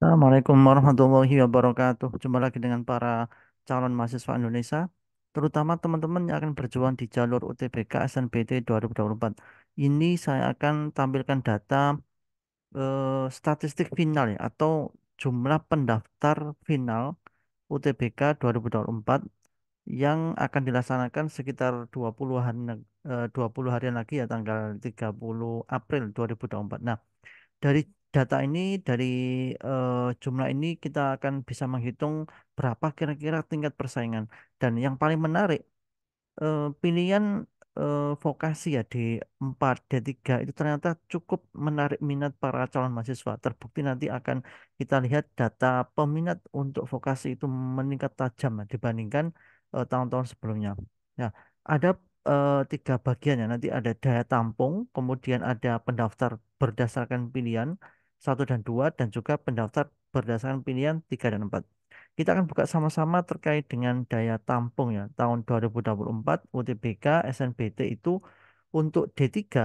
Assalamualaikum warahmatullahi wabarakatuh. Jumpa lagi dengan para calon mahasiswa Indonesia, terutama teman-teman yang akan berjuang di jalur UTBK SNBT 2024. Ini saya akan tampilkan data eh, statistik final ya, atau jumlah pendaftar final UTBK 2024 yang akan dilaksanakan sekitar 20 hari, eh, 20 hari lagi ya tanggal 30 April 2024. Nah, dari Data ini dari, uh, jumlah ini kita akan bisa menghitung berapa kira-kira tingkat persaingan dan yang paling menarik, uh, pilihan, uh, vokasi ya di 4 D3 itu ternyata cukup menarik minat para calon mahasiswa. Terbukti nanti akan kita lihat data peminat untuk vokasi itu meningkat tajam ya, dibandingkan, tahun tahun-tahun sebelumnya. ya ada, tiga bagian ya nanti ada daya tampung, kemudian ada pendaftar berdasarkan pilihan 1 dan 2 dan juga pendaftar berdasarkan pilihan 3 dan 4. Kita akan buka sama-sama terkait dengan daya tampung ya. Tahun 2024 UTBK SNBT itu untuk D3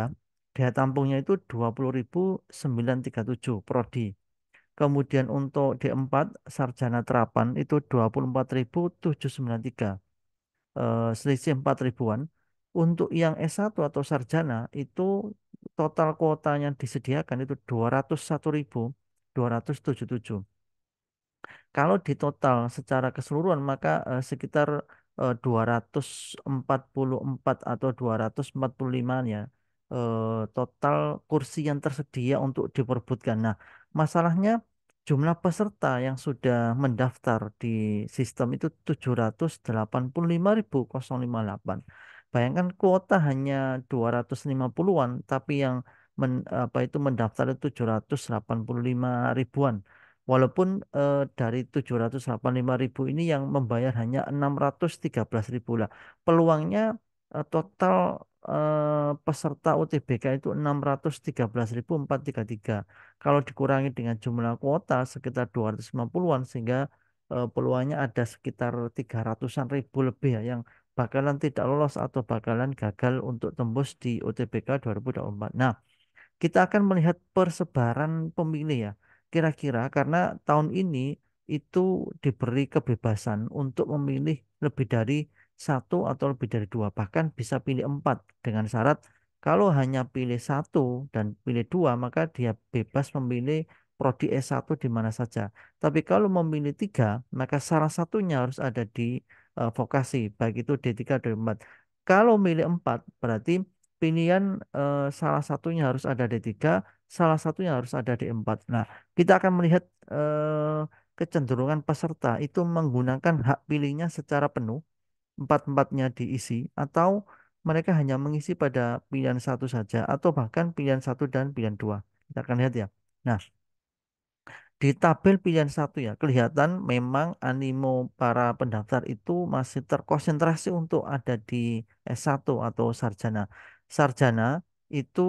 daya tampungnya itu 20.937 prodi. Kemudian untuk D4 sarjana terapan itu 24.793. Eh, selisih 4000 ribuan. Untuk yang S1 atau sarjana itu total kuota yang disediakan itu 201.277. Kalau di total secara keseluruhan maka eh, sekitar eh, 244 atau 245 ya eh, total kursi yang tersedia untuk diperbutkan. Nah, masalahnya jumlah peserta yang sudah mendaftar di sistem itu 785.058. Bayangkan kuota hanya 250-an, tapi yang men, apa itu mendaftar itu 785 ribuan. Walaupun eh, dari 785 ribu ini yang membayar hanya 613 ribu lah. Peluangnya eh, total eh, peserta UTBK itu 613.433. Kalau dikurangi dengan jumlah kuota sekitar 250-an sehingga eh, peluangnya ada sekitar 300-an ribu lebih ya yang bakalan tidak lolos atau bakalan gagal untuk tembus di UTBK 2024. Nah, kita akan melihat persebaran pemilih ya. Kira-kira karena tahun ini itu diberi kebebasan untuk memilih lebih dari satu atau lebih dari dua, bahkan bisa pilih empat dengan syarat kalau hanya pilih satu dan pilih dua maka dia bebas memilih prodi S1 di mana saja. Tapi kalau memilih tiga maka salah satunya harus ada di uh, vokasi baik itu D3 D4 kalau milih 4 berarti pilihan uh, salah satunya harus ada D3 salah satunya harus ada D4 nah kita akan melihat uh, kecenderungan peserta itu menggunakan hak pilihnya secara penuh empat-empatnya diisi atau mereka hanya mengisi pada pilihan satu saja atau bahkan pilihan satu dan pilihan dua kita akan lihat ya nah di tabel pilihan satu ya kelihatan memang animo para pendaftar itu masih terkonsentrasi untuk ada di S1 atau sarjana. Sarjana itu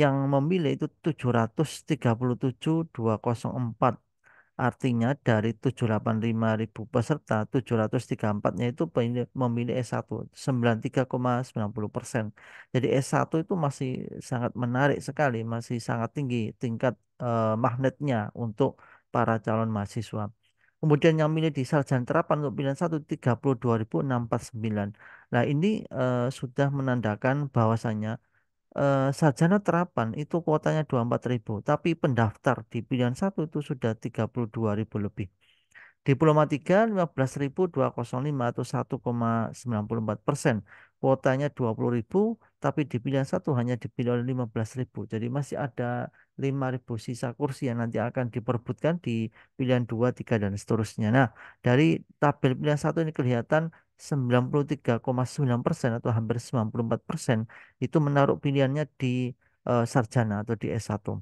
yang memilih itu 737204 empat Artinya dari ribu peserta, 734-nya itu memilih e S1, 93,90 persen. Jadi e S1 itu masih sangat menarik sekali, masih sangat tinggi tingkat eh, magnetnya untuk para calon mahasiswa. Kemudian yang milih di sarjana terapan untuk pilihan 1 32.649. Nah, ini eh, sudah menandakan bahwasanya eh, sarjana terapan itu kuotanya 24.000, tapi pendaftar di pilihan satu itu sudah 32.000 lebih. Diploma 3 15.205 atau 1,94 persen. Kuotanya 20.000 tapi di pilihan satu hanya dipilih oleh 15.000. Jadi masih ada 5.000 sisa kursi yang nanti akan diperbutkan di pilihan 2, 3 dan seterusnya. Nah, dari tabel pilihan satu ini kelihatan 93,9 persen atau hampir 94 persen itu menaruh pilihannya di uh, sarjana atau di S1.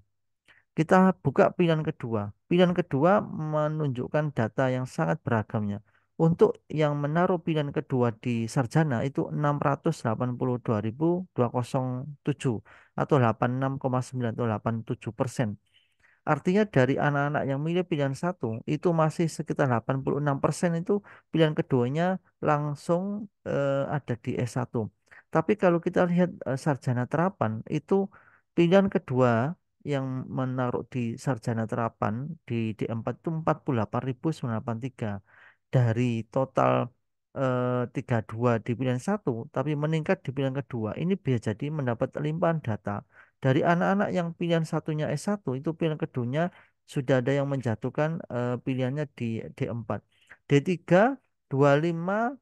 Kita buka pilihan kedua. Pilihan kedua menunjukkan data yang sangat beragamnya. Untuk yang menaruh pilihan kedua di sarjana itu 682.207 atau 86,9 atau 87 persen. Artinya dari anak-anak yang milih pilihan satu itu masih sekitar 86% itu pilihan keduanya langsung eh, ada di S1. Tapi kalau kita lihat eh, sarjana terapan itu pilihan kedua yang menaruh di sarjana terapan di D4 itu 48.983 dari total eh, 32 di pilihan satu tapi meningkat di pilihan kedua. Ini bisa jadi mendapat limpahan data dari anak-anak yang pilihan satunya S1 itu pilihan keduanya sudah ada yang menjatuhkan uh, pilihannya di D4. D3 25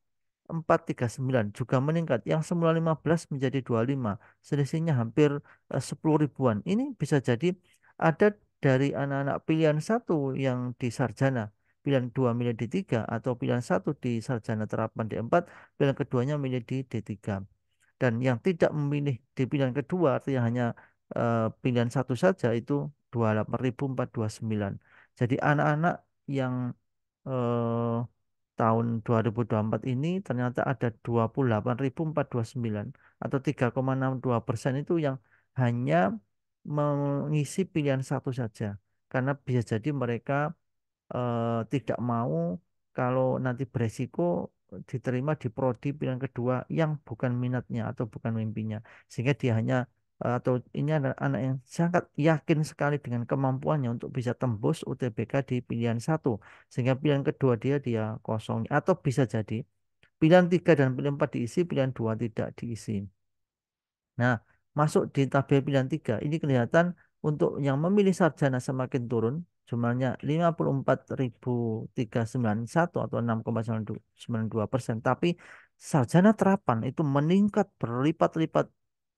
439 juga meningkat yang semula 15 menjadi 25 selisihnya hampir 10 eh, ribuan ini bisa jadi ada dari anak-anak pilihan satu yang di sarjana pilihan dua milih D3 atau pilihan satu di sarjana terapan D4 pilihan keduanya milih di D3 dan yang tidak memilih di pilihan kedua artinya hanya Eh, pilihan satu saja itu 28.429. Jadi anak-anak yang eh, tahun 2024 ini ternyata ada 28.429 atau 3,62 persen itu yang hanya mengisi pilihan satu saja karena bisa jadi mereka eh, tidak mau kalau nanti beresiko diterima di prodi pilihan kedua yang bukan minatnya atau bukan mimpinya sehingga dia hanya atau ini adalah anak yang sangat yakin sekali dengan kemampuannya untuk bisa tembus UTBK di pilihan satu sehingga pilihan kedua dia dia kosong atau bisa jadi pilihan tiga dan pilihan empat diisi pilihan dua tidak diisi nah masuk di tabel pilihan tiga ini kelihatan untuk yang memilih sarjana semakin turun jumlahnya 54.391 atau 6,92 persen tapi sarjana terapan itu meningkat berlipat-lipat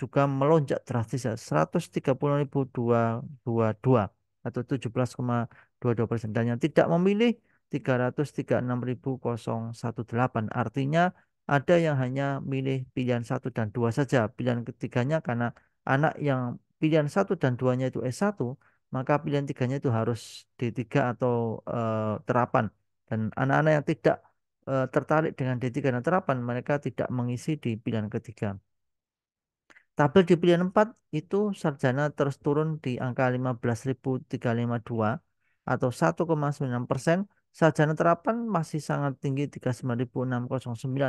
juga melonjak drastis ya 130.222 atau 17,22 persen dan yang tidak memilih 336.018 artinya ada yang hanya milih pilihan satu dan dua saja pilihan ketiganya karena anak yang pilihan satu dan duanya itu S1 maka pilihan tiganya itu harus D3 atau e, terapan dan anak-anak yang tidak e, tertarik dengan D3 dan terapan mereka tidak mengisi di pilihan ketiga Tabel di pilihan 4 itu sarjana terus turun di angka 15.352 atau 1,9 persen. Sarjana terapan masih sangat tinggi 39.609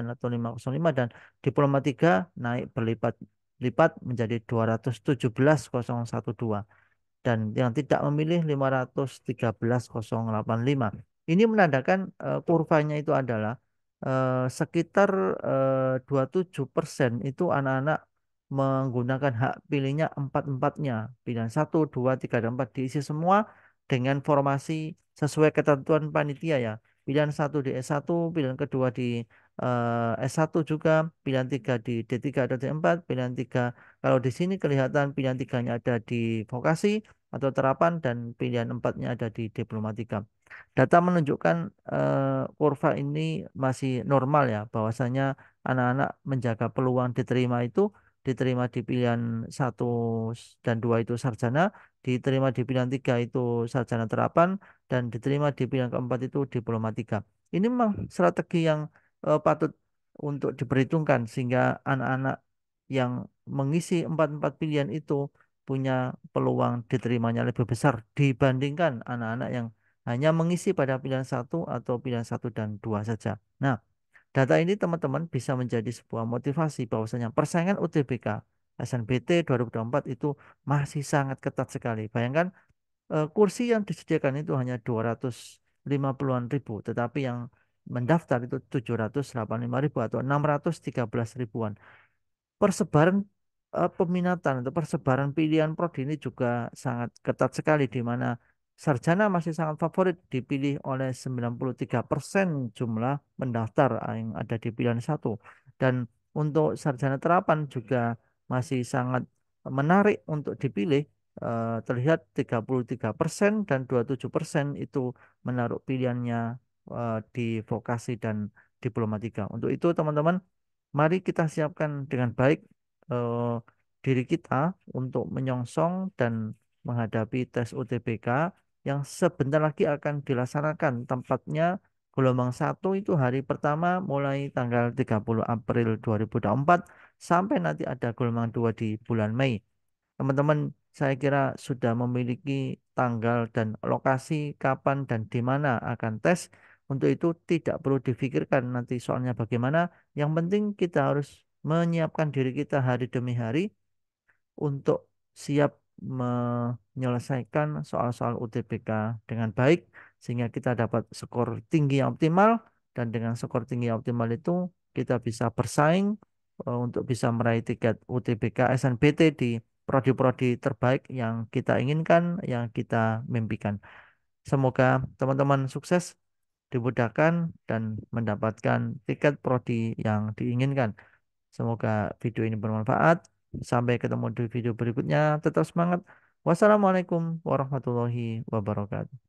atau 505 dan diploma 3 naik berlipat-lipat menjadi 217.012 dan yang tidak memilih 513.085. Ini menandakan uh, kurvanya itu adalah uh, sekitar eh, uh, 27% itu anak-anak menggunakan hak pilihnya empat-empatnya. Pilihan satu, dua, tiga, dan empat diisi semua dengan formasi sesuai ketentuan panitia ya. Pilihan satu di S1, pilihan kedua di eh, S1 juga, pilihan tiga di D3 atau D4, pilihan tiga kalau di sini kelihatan pilihan tiganya ada di vokasi atau terapan dan pilihan empatnya ada di diplomatika. Data menunjukkan eh, kurva ini masih normal ya, bahwasanya anak-anak menjaga peluang diterima itu diterima di pilihan satu dan dua itu sarjana, diterima di pilihan tiga itu sarjana terapan, dan diterima di pilihan keempat itu diploma tiga. Ini memang hmm. strategi yang eh, patut untuk diperhitungkan sehingga anak-anak yang mengisi empat-empat pilihan itu punya peluang diterimanya lebih besar dibandingkan anak-anak yang hanya mengisi pada pilihan satu atau pilihan satu dan dua saja. Nah, Data ini teman-teman bisa menjadi sebuah motivasi bahwasanya persaingan UTBK SNBT 2024 itu masih sangat ketat sekali. Bayangkan eh, kursi yang disediakan itu hanya 250-an ribu, tetapi yang mendaftar itu 785 ribu atau 613 ribuan. Persebaran eh, peminatan atau persebaran pilihan prodi ini juga sangat ketat sekali di mana sarjana masih sangat favorit dipilih oleh 93% jumlah pendaftar yang ada di pilihan satu dan untuk sarjana terapan juga masih sangat menarik untuk dipilih eh, terlihat 33% dan 27% itu menaruh pilihannya eh, di vokasi dan diplomatika. Untuk itu teman-teman mari kita siapkan dengan baik eh, diri kita untuk menyongsong dan menghadapi tes UTBK yang sebentar lagi akan dilaksanakan. Tempatnya gelombang satu itu hari pertama mulai tanggal 30 April 2024 sampai nanti ada gelombang 2 di bulan Mei. Teman-teman, saya kira sudah memiliki tanggal dan lokasi kapan dan di mana akan tes. Untuk itu tidak perlu difikirkan nanti soalnya bagaimana. Yang penting kita harus menyiapkan diri kita hari demi hari untuk siap menyelesaikan soal-soal UTBK dengan baik sehingga kita dapat skor tinggi yang optimal dan dengan skor tinggi yang optimal itu kita bisa bersaing eh, untuk bisa meraih tiket UTBK SNBT di prodi-prodi terbaik yang kita inginkan, yang kita mimpikan. Semoga teman-teman sukses dimudahkan dan mendapatkan tiket prodi yang diinginkan. Semoga video ini bermanfaat. Sampai ketemu di video berikutnya. Tetap semangat. Wassalamualaikum warahmatullahi wabarakatuh.